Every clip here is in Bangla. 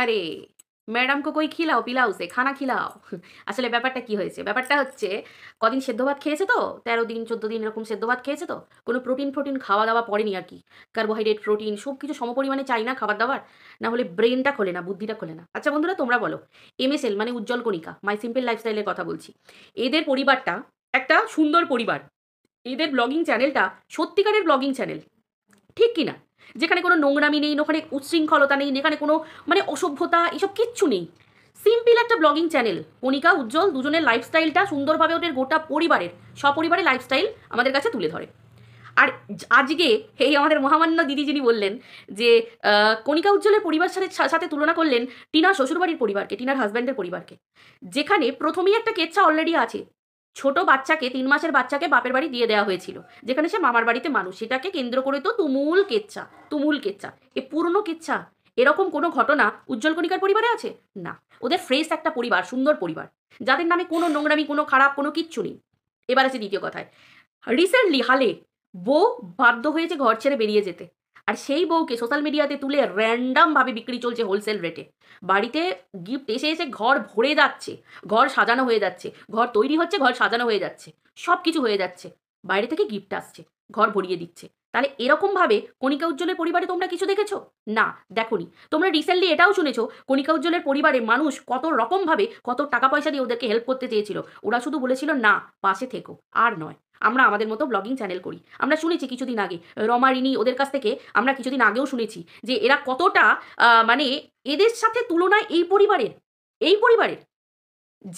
আরে ম্যাডামকে কই খিলাও পিলাও সে খানা খিলাও আসলে ব্যাপারটা কি হয়েছে ব্যাপারটা হচ্ছে কদিন সেদ্ধ ভাত খেয়েছে তো তেরো দিন চোদ্দো দিন এরকম সেদ্ধ ভাত খেয়েছে তো কোনো প্রোটিন ফ্রোটিন খাওয়া দাওয়া পড়েনি আর কি কার্বোহাইড্রেট প্রোটিন সব কিছু সমপরিমাণে চাই না খাবার দাবার না হলে ব্রেনটা খোলে না বুদ্ধিটা খোলে না আচ্ছা বন্ধুরা তোমরা বলো এমএসএল মানে উজ্জ্বল কণিকা মাই সিম্পল লাইফস্টাইলের কথা বলছি এদের পরিবারটা একটা সুন্দর পরিবার এদের ব্লগিং চ্যানেলটা সত্যিকারের ব্লগিং চ্যানেল ঠিক কিনা যেখানে কোনো নোংরামি নেই ওখানে উচ্ছৃঙ্খলতা নেই যেখানে কোনো মানে অসভ্যতা এসব কিচ্ছু নেই সিম্পল একটা ব্লগিং চ্যানেল কণিকা উজ্জ্বল দুজনের লাইফস্টাইলটা সুন্দরভাবে ওদের গোটা পরিবারের সপরিবারের লাইফস্টাইল আমাদের কাছে তুলে ধরে আর আজকে এই আমাদের মহামান্য দিদি যিনি বললেন যে কণিকা উজ্জ্বলের পরিবার সাথে তুলনা করলেন টিনার শ্বশুরবাড়ির পরিবারকে টিনার হাজব্যান্ডের পরিবারকে যেখানে প্রথমেই একটা কেচ্ছা অলরেডি আছে ছোট বাচ্চাকে তিন মাসের বাচ্চাকে বাপের বাড়ি দিয়ে দেওয়া হয়েছিল যেখানে সে মামার বাড়িতে মানুষ সেটাকে কেন্দ্র করে তো তুমুল কেচ্ছা তুমুল কেচ্ছা এ পুরনো কেচ্ছা এরকম কোনো ঘটনা উজ্জ্বল কণিকার পরিবারে আছে না ওদের ফ্রেশ একটা পরিবার সুন্দর পরিবার যাদের নামে কোনো নোংরামি কোনো খারাপ কোনো কিচ্ছু নেই এবার আছে দ্বিতীয় কথায় রিসেন্টলি হালে বউ বাধ্য হয়েছে ঘর ছেড়ে বেরিয়ে যেতে আর সেই বউকে সোশ্যাল মিডিয়াতে তুলে র্যান্ডামভাবে বিক্রি চলছে হোলসেল রেটে বাড়িতে গিফট এসে এসে ঘর ভরে যাচ্ছে ঘর সাজানো হয়ে যাচ্ছে ঘর তৈরি হচ্ছে ঘর সাজানো হয়ে যাচ্ছে সব কিছু হয়ে যাচ্ছে বাইরে থেকে গিফট আসছে ঘর ভরিয়ে দিচ্ছে তাহলে এরকমভাবে কণিকা উজ্জ্বলের পরিবারে তোমরা কিছু দেখেছো না দেখোনি তোমরা রিসেন্টলি এটাও শুনেছো কণিকা উজ্জ্বলের পরিবারে মানুষ কত রকমভাবে কত টাকা পয়সা দিয়ে ওদেরকে হেল্প করতে চেয়েছিল ওরা শুধু বলেছিল না পাশে থেকো আর নয় আমরা আমাদের মতো ব্লগিং চ্যানেল করি আমরা শুনেছি কিছুদিন আগে রমারিনী ওদের কাছ থেকে আমরা কিছুদিন আগেও শুনেছি যে এরা কতটা মানে এদের সাথে তুলনায় এই পরিবারের এই পরিবারের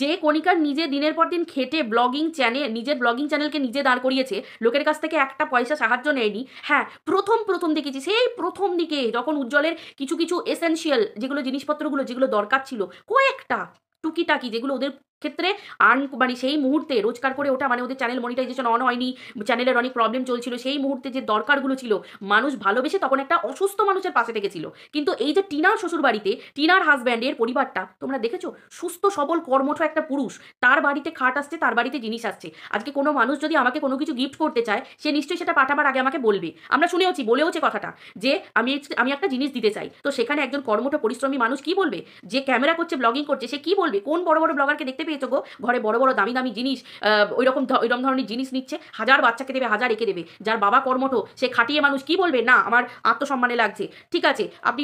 যে কণিকার নিজে দিনের পর দিন খেটে ব্লগিং চ্যানেল নিজের ব্লগিং চ্যানেলকে নিজে দাঁড় করিয়েছে লোকের কাছ থেকে একটা পয়সা সাহায্য নেয়নি হ্যাঁ প্রথম প্রথম দেখেছি সেই প্রথম দিকে যখন উজ্জ্বলের কিছু কিছু এসেন্সিয়াল যেগুলো জিনিসপত্রগুলো যেগুলো দরকার ছিল কয়েকটা টুকিটাকি যেগুলো ওদের ক্ষেত্রে আর্ন মানে সেই মুহূর্তে রোজগার করে ওটা মানে ওদের চ্যানেল মনিটাইজেশন অন হয়নি চ্যানেলের অনেক প্রবলেম চলছিল সেই মুহূর্তে যে দরকারগুলো ছিল মানুষ ভালোবেসে তখন একটা অসুস্থ মানুষের পাশে থেকেছিল কিন্তু এই যে টিনার শ্বশুর বাড়িতে টিনার হাজব্যান্ডের পরিবারটা তোমরা দেখেছো সুস্থ সবল কর্মঠ একটা পুরুষ তার বাড়িতে খাট আসছে তার বাড়িতে জিনিস আসছে আজকে কোনো মানুষ যদি আমাকে কোনো কিছু গিফট করতে চায় সে নিশ্চয়ই সেটা পাঠাবার আগে আমাকে বলবে আমরা শুনেওছি বলেওছে কথাটা যে আমি আমি একটা জিনিস দিতে চাই তো সেখানে একজন কর্মঠ পরিশ্রমী মানুষ কি বলবে যে ক্যামেরা করছে ব্লগিং করছে সে কি বলবে কোন বড় বড় ব্লগারকে দেখতে পেয়ে পেয়েছো গো ঘরে বড় বড় দামি দামি জিনিস ওই রকম ওইরকম ধরনের জিনিস নিচ্ছে হাজার বাচ্চাকে দেবে হাজার এঁকে দেবে যার বাবা কর্মঠ সে খাটিয়ে মানুষ কি বলবে না আমার আত্মসম্মানে লাগছে ঠিক আছে আপনি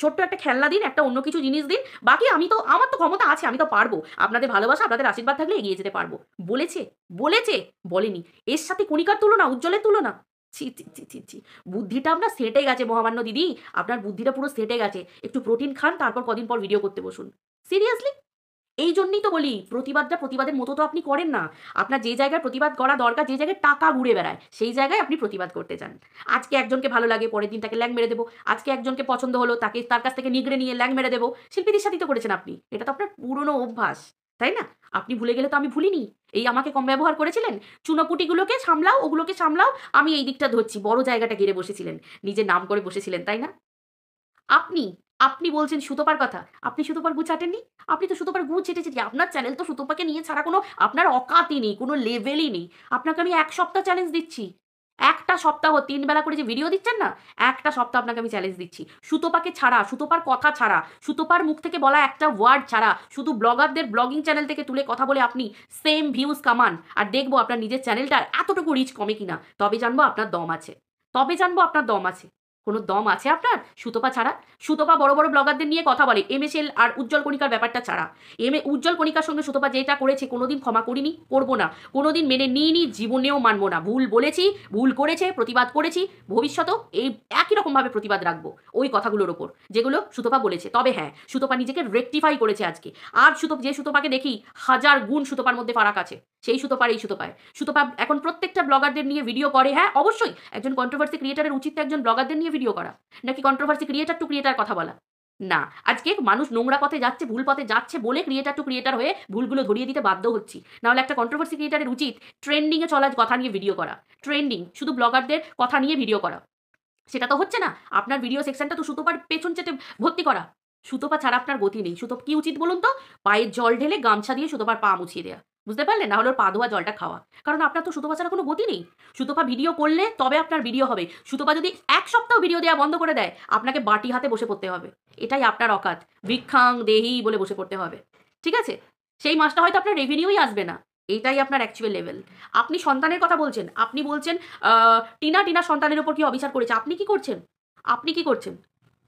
ছোট্ট একটা খেলনা দিন একটা অন্য কিছু জিনিস দিন বাকি আমি তো আমার তো ক্ষমতা আছে আমি তো পারবো আপনাদের ভালোবাসা আপনাদের আশীর্বাদ থাকলে এগিয়ে যেতে পারবো বলেছে বলেছে বলেনি এর সাথে কণিকার তুলনা উজ্জ্বলের তুলনা ছি ছি ছি ছি ছি বুদ্ধিটা আপনার সেটে গেছে মহামান্য দিদি আপনার বুদ্ধিটা পুরো সেটে গেছে একটু প্রোটিন খান তারপর কদিন পর ভিডিও করতে বসুন সিরিয়াসলি এই জন্যই তো বলি প্রতিবাদটা প্রতিবাদের মতো তো আপনি করেন না আপনার যে জায়গায় প্রতিবাদ করা দরকার যে জায়গায় টাকা ঘুরে বেড়ায় সেই জায়গায় আপনি প্রতিবাদ করতে চান আজকে একজনকে ভালো লাগে পরের দিন তাকে ল্যাং মেরে দেবো আজকে একজনকে পছন্দ হলো তাকে তার কাছ থেকে নিগড়ে নিয়ে ল্যাং মেরে দেবো শিল্পীদের সাথেই তো করেছেন আপনি এটা তো আপনার পুরনো অভ্যাস তাই না আপনি ভুলে গেলে তো আমি ভুলিনি এই আমাকে কম ব্যবহার করেছিলেন চুনোপুটিগুলোকে সামলাও ওগুলোকে সামলাও আমি এই দিকটা ধরছি বড় জায়গাটা ঘিরে বসেছিলেন নিজের নাম করে বসেছিলেন তাই না আপনি আপনি বলছেন সুতোপার কথা আপনি সুতোপার গু চাটেননি আপনি তো সুতোপার গু চেটে চেটে আপনার চ্যানেল তো সুতোপাকে নিয়ে ছাড়া কোনো আপনার অকাতই নেই কোনো লেভেলই নেই আপনাকে আমি এক সপ্তাহ চ্যালেঞ্জ দিচ্ছি একটা সপ্তাহ তিন বেলা করে যে ভিডিও দিচ্ছেন না একটা সপ্তাহ আপনাকে আমি চ্যালেঞ্জ দিচ্ছি সুতোপাকে ছাড়া সুতোপার কথা ছাড়া সুতোপার মুখ থেকে বলা একটা ওয়ার্ড ছাড়া শুধু ব্লগারদের ব্লগিং চ্যানেল থেকে তুলে কথা বলে আপনি সেম ভিউজ কামান আর দেখবো আপনার নিজের চ্যানেলটার এতটুকু রিচ কমে কিনা তবে জানবো আপনার দম আছে তবে জানবো আপনার দম আছে কোনো দম আছে আপনার সুতপা ছাড়া সুতপা বড় বড় ব্লগারদের নিয়ে কথা বলে এম এস এল আর উজ্জ্বল কণিকার ব্যাপারটা ছাড়া এম এ উজ্জ্বল কণিকার সঙ্গে সুতপা যেটা করেছে কোনোদিন ক্ষমা করিনি করবো না কোনোদিন মেনে নিইনি জীবনেও মানবো না ভুল বলেছি ভুল করেছে প্রতিবাদ করেছি ভবিষ্যতেও এই একই রকমভাবে প্রতিবাদ রাখবো ওই কথাগুলোর ওপর যেগুলো সুতপা বলেছে তবে হ্যাঁ সুতপা নিজেকে রেক্টিফাই করেছে আজকে আর সুতো যে সুতপাকে দেখি হাজার গুণ সুতপার মধ্যে ফারাক আছে সেই সুতপার এই সুতপায় সুতপা এখন প্রত্যেকটা ব্লগারদের নিয়ে ভিডিও করে হ্যাঁ অবশ্যই একজন কন্ট্রোভার্সি ক্রিয়েটারের উচিত একজন ব্লগারদের নিয়ে নিয়ে ভিডিও করা নাকি কন্ট্রোভার্সি ক্রিয়েটার টু ক্রিয়েটার কথা বলা না আজকে মানুষ নোংরা পথে যাচ্ছে ভুল পথে যাচ্ছে বলে ক্রিয়েটার টু ক্রিয়েটার হয়ে ভুলগুলো ধরিয়ে দিতে বাধ্য হচ্ছি নাহলে একটা কন্ট্রোভার্সি ক্রিয়েটারের উচিত ট্রেন্ডিংয়ে চলা কথা নিয়ে ভিডিও করা ট্রেন্ডিং শুধু ব্লগারদের কথা নিয়ে ভিডিও করা সেটা তো হচ্ছে না আপনার ভিডিও সেকশনটা তো সুতোপার পেছন চেটে ভর্তি করা সুতোপা ছাড়া আপনার গতি নেই সুতোপ কি উচিত বলুন তো পায়ে জল ঢেলে গামছা দিয়ে সুতোপার পা মুছিয়ে দেওয়া বুঝতে পারলেন না হলো পা ধোয়া জলটা খাওয়া কারণ আপনার তো সুতোপা ছাড়া কোনো গতি নেই সুতোপা ভিডিও করলে তবে আপনার ভিডিও হবে সুতোপা যদি এক সপ্তাহ ভিডিও দেওয়া বন্ধ করে দেয় আপনাকে বাটি হাতে বসে পড়তে হবে এটাই আপনার অকাত ভিক্ষাং দেহি বলে বসে পড়তে হবে ঠিক আছে সেই মাসটা হয়তো আপনার রেভিনিউই আসবে না এইটাই আপনার অ্যাকচুয়াল লেভেল আপনি সন্তানের কথা বলছেন আপনি বলছেন টিনা টিনা সন্তানের ওপর কি অবিচার করেছে আপনি কি করছেন আপনি কি করছেন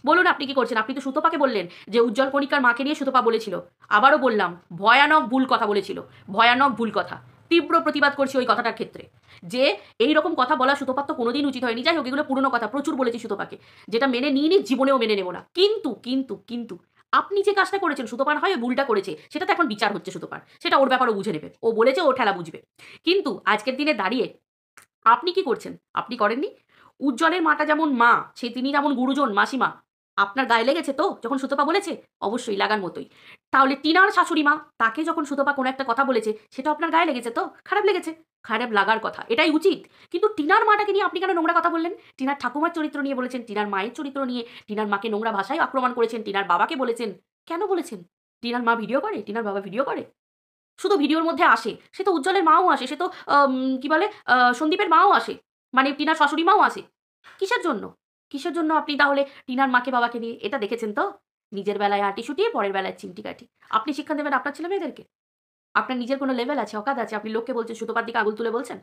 বলুন আপনি কি করছেন আপনি তো সুতপাকে বললেন যে উজ্জ্বল কণিকার মাকে নিয়ে সুতপা বলেছিল আবারও বললাম ভয়ানক ভুল কথা বলেছিল ভয়ানক ভুল কথা তীব্র প্রতিবাদ করছি ওই কথাটার ক্ষেত্রে যে এই রকম কথা বলা সুতপার তো কোনোদিন উচিত হয়নি যাই হোক এগুলো পুরনো কথা প্রচুর বলেছি সুতপাকে যেটা মেনে নিয়ে নি জীবনেও মেনে নেব না কিন্তু কিন্তু কিন্তু আপনি যে কাজটা করেছেন সুতোপান হয় ভুলটা করেছে সেটা তো এখন বিচার হচ্ছে সুতোপান সেটা ওর ব্যাপারও বুঝে নেবে ও বলেছে ও ঠেলা বুঝবে কিন্তু আজকের দিনে দাঁড়িয়ে আপনি কি করছেন আপনি করেননি উজ্জ্বলের মাটা যেমন মা সে তিনি যেমন গুরুজন মাসিমা আপনার গায়ে লেগেছে তো যখন সুতপা বলেছে অবশ্যই লাগার মতোই তাহলে টিনার শাশুড়ি মা তাকে যখন সুতপা কোনো একটা কথা বলেছে সেটা আপনার গায়ে লেগেছে তো খারাপ লেগেছে খারাপ লাগার কথা এটাই উচিত কিন্তু টিনার মাটাকে নিয়ে আপনি কেন নোংরা কথা বললেন টিনার ঠাকুমার চরিত্র নিয়ে বলেছেন টিনার মায়ের চরিত্র নিয়ে টিনার মাকে নোংরা ভাষায় আক্রমণ করেছেন টিনার বাবাকে বলেছেন কেন বলেছেন টিনার মা ভিডিও করে টিনার বাবা ভিডিও করে শুধু ভিডিওর মধ্যে আসে সে তো উজ্জ্বলের মাও আসে সে তো কি বলে সন্দীপের মাও আসে মানে টিনার শাশুড়ি মাও আসে কিসের জন্য কিসের জন্য আপনি তাহলে টিনার মাকে বাবাকে নিয়ে এটা দেখেছেন তো নিজের বেলায় আটি শুটিয়ে পরের বেলায় চিমটি কাটি আপনি শিক্ষা দেবেন আপনার ছেলে মেয়েদেরকে আপনার নিজের কোনো লেভেল আছে অকাদ আছে আপনি লোককে বলছেন সুতোপার দিকে আগুল তুলে বলছেন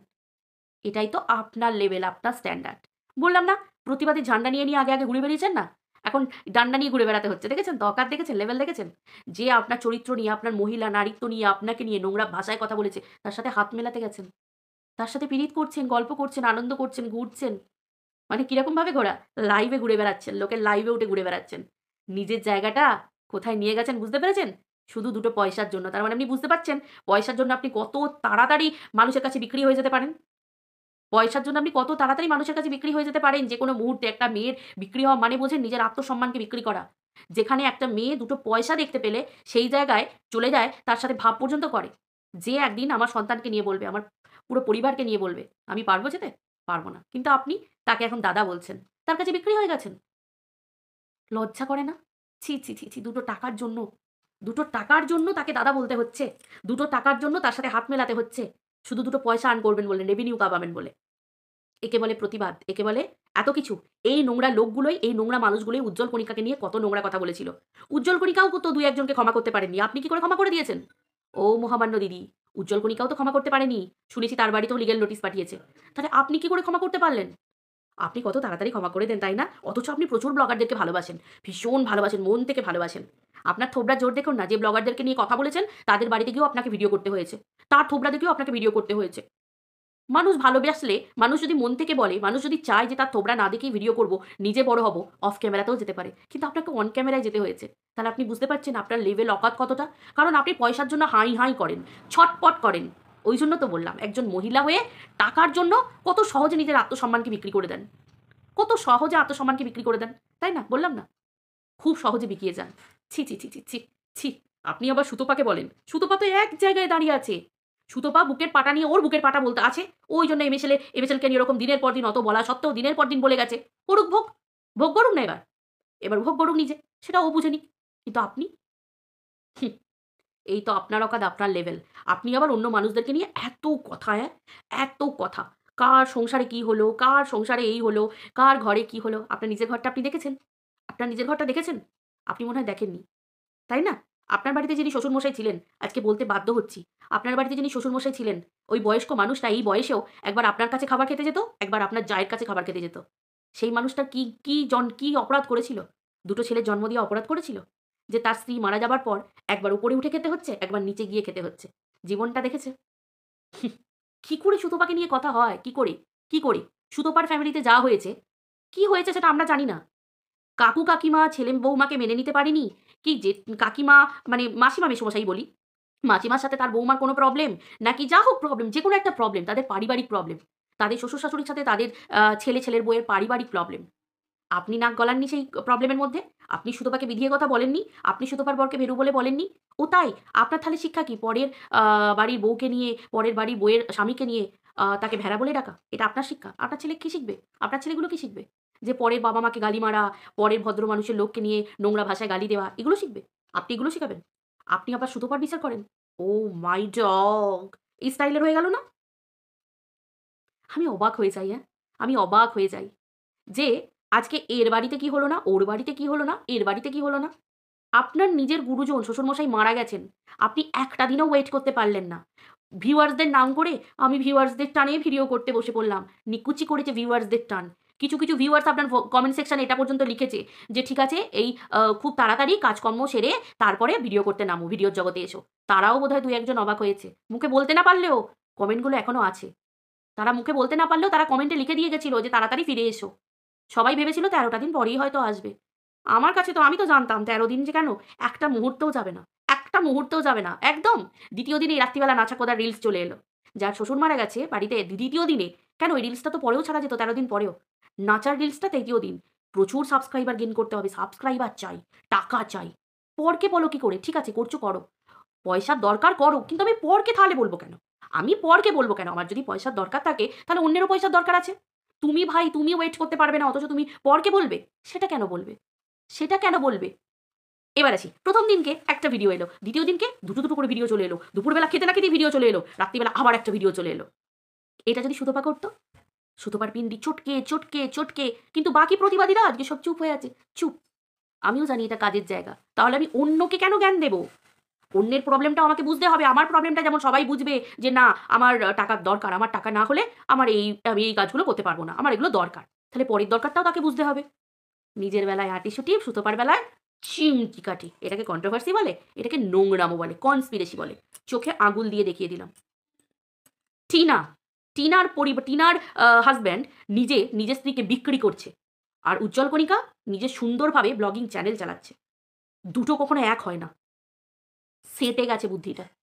এটাই তো আপনার লেভেল আপনার স্ট্যান্ডার্ড বললাম না প্রতিবাদী ঝান্ডা নিয়ে নিয়ে আগে আগে ঘুরে বেরিয়েছেন না এখন ডান্ডা নিয়ে ঘুরে বেড়াতে হচ্ছে দেখেছেন দরকার দেখেছেন লেভেল দেখেছেন যে আপনার চরিত্র নিয়ে আপনার মহিলা নারীত্ব নিয়ে আপনাকে নিয়ে নোংরা ভাষায় কথা বলেছে তার সাথে হাত মেলাতে গেছেন তার সাথে পিড়িত করছেন গল্প করছেন আনন্দ করছেন ঘুরছেন মানে কীরকমভাবে ঘোরা লাইভে ঘুরে বেড়াচ্ছেন লোকের লাইভে উঠে ঘুরে বেড়াচ্ছেন নিজের জায়গাটা কোথায় নিয়ে গেছেন বুঝতে পেরেছেন শুধু দুটো পয়সার জন্য তার মানে আপনি বুঝতে পারছেন পয়সার জন্য আপনি কত তাড়াতাড়ি মানুষের কাছে বিক্রি হয়ে যেতে পারেন পয়সার জন্য আপনি কত তাড়াতাড়ি মানুষের কাছে বিক্রি হয়ে যেতে পারেন যে কোনো মুহূর্তে একটা মেয়ের বিক্রি হওয়া মানে বোঝেন নিজের আত্মসম্মানকে বিক্রি করা যেখানে একটা মেয়ে দুটো পয়সা দেখতে পেলে সেই জায়গায় চলে যায় তার সাথে ভাব পর্যন্ত করে যে একদিন আমার সন্তানকে নিয়ে বলবে আমার পুরো পরিবারকে নিয়ে বলবে আমি পারবো যেতে পারবো না কিন্তু আপনি তাকে এখন দাদা বলছেন তার কাছে বিক্রি হয়ে গেছেন লজ্জা করে না ছি ছি ছি ছি দুটো টাকার জন্য দুটো টাকার জন্য তাকে দাদা বলতে হচ্ছে দুটো টাকার জন্য তার সাথে হাত মেলাতে হচ্ছে শুধু দুটো পয়সা আর্ন করবেন বলে রেভিনিউ কাবাবেন বলে একে বলে প্রতিবাদ একে বলে এত কিছু এই নোংরা লোকগুলোই এই নোংরা মানুষগুলোই উজ্জ্বল কণিকাকে নিয়ে কত নোংরা কথা বলেছিল উজ্জ্বল কণিকাও তো দুই একজনকে ক্ষমা করতে পারেননি আপনি কি করে ক্ষমা করে দিয়েছেন ও মহামান্য দিদি উজ্জ্বল কণিকাও তো ক্ষমা করতে পারেনি শুনেছি তার বাড়িতেও লিগেল নোটিশ পাঠিয়েছে তাহলে আপনি কি করে ক্ষমা করতে পারলেন আপনি কত তাড়াতাড়ি ক্ষমা করে দেন তাই না অথচ আপনি প্রচুর ব্লগারদেরকে ভালোবাসেন ভীষণ ভালোবাসেন মন থেকে ভালোবাসেন আপনার থোবরা জোর দেখুন না যে ব্লগারদেরকে নিয়ে কথা বলেছেন তাদের বাড়িতে গিয়েও আপনাকে ভিডিও করতে হয়েছে তার থোবরা দেখেও আপনাকে ভিডিও করতে হয়েছে মানুষ ভালোবাসলে মানুষ যদি মন থেকে বলে মানুষ যদি চায় যে তার তোমরা না দেখেই ভিডিও করব নিজে বড় হব অফ ক্যামেরাতেও যেতে পারে কিন্তু আপনাকে অন ক্যামেরায় যেতে হয়েছে তাহলে আপনি বুঝতে পারছেন আপনার লেভেল অকাত কতটা কারণ আপনি পয়সার জন্য হাই হাই করেন ছটপট করেন ওই জন্য তো বললাম একজন মহিলা হয়ে টাকার জন্য কত সহজে নিজের আত্মসম্মানকে বিক্রি করে দেন কত সহজে আত্মসম্মানকে বিক্রি করে দেন তাই না বললাম না খুব সহজে বিকিয়ে যান ছি ছি ছি ছি ছি ছি আপনি আবার সুতোপাকে বলেন সুতোপা তো এক জায়গায় দাঁড়িয়ে আছে সুতোপা বুকের পাটা নিয়ে ওর বুকের পাটা বলতে আছে ওই জন্য এম এসেলকে নিয়ে এরকম দিনের পর দিন অত বলা সত্ত্বেও দিনের পর দিন বলে গেছে করুক ভোগ ভোগ করুক না এবার এবার ভোগ করুক নিজে সেটা ও বুঝেনি কিন্তু আপনি এই তো আপনার অকাদ আপনার লেভেল আপনি আবার অন্য মানুষদেরকে নিয়ে এত কথা হ্যাঁ এত কথা কার সংসারে কি হলো কার সংসারে এই হলো কার ঘরে কি হলো আপনার নিজের ঘরটা আপনি দেখেছেন আপনার নিজের ঘরটা দেখেছেন আপনি মনে হয় দেখেননি তাই না আপনার বাড়িতে যিনি শ্বশুরমশাই ছিলেন আজকে বলতে বাধ্য হচ্ছি আপনার বাড়িতে যিনি শ্বশুরমশাই ছিলেন ওই বয়স্ক মানুষটা এই বয়সেও একবার আপনার কাছে খাবার খেতে যেত একবার আপনার জায়ের কাছে খাবার খেতে যেত সেই মানুষটা কি কি জন কি অপরাধ করেছিল দুটো ছেলের জন্ম দিয়ে অপরাধ করেছিল যে তার স্ত্রী মারা যাবার পর একবার উপরে উঠে খেতে হচ্ছে একবার নিচে গিয়ে খেতে হচ্ছে জীবনটা দেখেছে কি করে সুতোপাকে নিয়ে কথা হয় কি করে কি করে সুতোপার ফ্যামিলিতে যা হয়েছে কি হয়েছে সেটা আমরা জানি না কাকু কাকিমা ছেলে বৌমাকে মেনে নিতে পারিনি কি যে কাকিমা মানে মাসিমা মেসমশাই বলি মাসিমার সাথে তার বৌমার কোনো প্রবলেম নাকি যা হোক প্রবলেম যে কোনো একটা প্রবলেম তাদের পারিবারিক প্রবলেম তাদের শ্বশুর শাশুড়ির সাথে তাদের ছেলে ছেলের বইয়ের পারিবারিক প্রবলেম আপনি নাক গলাননি সেই প্রবলেমের মধ্যে আপনি সুতপাকে বিধিয়ে কথা বলেননি আপনি সুতপার বরকে ভেরু বলে বলেননি ও তাই আপনার তাহলে শিক্ষা কি পরের বাড়ির বউকে নিয়ে পরের বাড়ির বইয়ের স্বামীকে নিয়ে তাকে ভেড়া বলে ডাকা এটা আপনার শিক্ষা আপনার ছেলে কী শিখবে আপনার ছেলেগুলো কী শিখবে যে পরের বাবা মাকে গালি মারা পরের ভদ্র মানুষের লোককে নিয়ে নোংরা ভাষায় গালি দেওয়া এগুলো শিখবে আপনি এগুলো শেখাবেন আপনি আবার সুতোপার বিচার করেন ও মাই ডগ এই স্টাইলের হয়ে গেল না আমি অবাক হয়ে যাই হ্যাঁ আমি অবাক হয়ে যাই যে আজকে এর বাড়িতে কি হলো না ওর বাড়িতে কি হলো না এর বাড়িতে কি হলো না আপনার নিজের গুরুজন শ্বশুরমশাই মারা গেছেন আপনি একটা দিনও ওয়েট করতে পারলেন না ভিউয়ার্সদের নাম করে আমি ভিউয়ার্সদের টানে ভিডিও করতে বসে পড়লাম নিকুচি করেছে ভিউয়ার্সদের টান কিছু কিছু ভিউয়ার্স আপনার কমেন্ট সেকশানে এটা পর্যন্ত লিখেছে যে ঠিক আছে এই খুব তাড়াতাড়ি কাজকর্ম সেরে তারপরে ভিডিও করতে নামো ভিডিওর জগতে এসো তারাও বোধহয় দুই একজন অবাক হয়েছে মুখে বলতে না পারলেও কমেন্টগুলো এখনও আছে তারা মুখে বলতে না পারলেও তারা কমেন্টে লিখে দিয়ে গেছিলো যে তাড়াতাড়ি ফিরে এসো সবাই ভেবেছিল তেরোটা দিন পরেই হয়তো আসবে আমার কাছে তো আমি তো জানতাম তেরো দিন যে কেন একটা মুহূর্তও যাবে না একটা মুহূর্তেও যাবে না একদম দ্বিতীয় দিনে রাত্রিবেলা নাচা কোদার রিলস চলে এলো যার শ্বশুর মারা গেছে বাড়িতে দ্বিতীয় দিনে কেন ওই রিলসটা তো পরেও ছাড়া যেত তেরো দিন পরেও নাচার রিলসটা তৃতীয় দিন প্রচুর সাবস্ক্রাইবার গেন করতে হবে সাবস্ক্রাইবার চাই টাকা চাই পরকে বলো কি করে ঠিক আছে করছো করো পয়সার দরকার করো কিন্তু আমি পরকে তাহলে বলবো কেন আমি পরকে বলবো কেন আমার যদি পয়সার দরকার থাকে তাহলে অন্যেরও পয়সার দরকার আছে তুমি ভাই তুমি ওয়েট করতে পারবে না অথচ তুমি পরকে বলবে সেটা কেন বলবে সেটা কেন বলবে এবার আসি প্রথম দিনকে একটা ভিডিও এলো দ্বিতীয় দিনকে দুটো দুটো করে ভিডিও চলে এলো দুপুরবেলা খেতে না খেতে ভিডিও চলে এলো রাত্রিবেলা আবার একটা ভিডিও চলে এলো এটা যদি সুতপা করতো সুতোবার পিন্ডি চটকে চটকে চটকে কিন্তু বাকি প্রতিবাদীরা আজকে সব চুপ হয়ে আছে চুপ আমিও জানি এটা কাজের জায়গা তাহলে আমি অন্যকে কেন জ্ঞান দেব অন্যের প্রবলেমটা আমাকে বুঝতে হবে আমার প্রবলেমটা যেমন সবাই বুঝবে যে না আমার টাকার দরকার আমার টাকা না হলে আমার এই আমি এই কাজগুলো করতে পারবো না আমার এগুলো দরকার তাহলে পরের দরকারটাও তাকে বুঝতে হবে নিজের বেলায় আটি সুটি সুতোপার বেলায় চিমটি এটাকে কন্ট্রোভার্সি বলে এটাকে নোংরামো বলে কনস্পিরেসি বলে চোখে আঙুল দিয়ে দেখিয়ে দিলাম টিনা টিনার পরিবার টিনার হাজব্যান্ড নিজে নিজের স্ত্রীকে বিক্রি করছে আর উজ্জ্বল কণিকা নিজে সুন্দরভাবে ব্লগিং চ্যানেল চালাচ্ছে দুটো কখনো এক হয় না সেটে গেছে বুদ্ধিটা